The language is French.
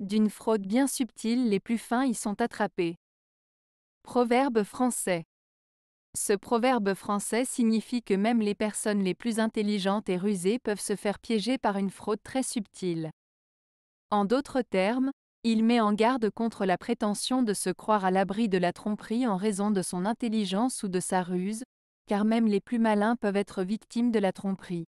D'une fraude bien subtile les plus fins y sont attrapés. Proverbe français. Ce proverbe français signifie que même les personnes les plus intelligentes et rusées peuvent se faire piéger par une fraude très subtile. En d'autres termes, il met en garde contre la prétention de se croire à l'abri de la tromperie en raison de son intelligence ou de sa ruse, car même les plus malins peuvent être victimes de la tromperie.